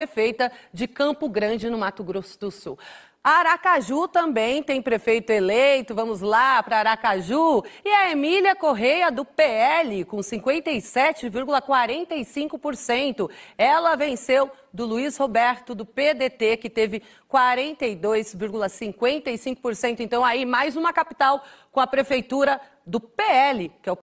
prefeita de Campo Grande, no Mato Grosso do Sul. Aracaju também tem prefeito eleito. Vamos lá para Aracaju. E a Emília Correia, do PL, com 57,45%. Ela venceu do Luiz Roberto, do PDT, que teve 42,55%. Então, aí, mais uma capital com a prefeitura do PL, que é o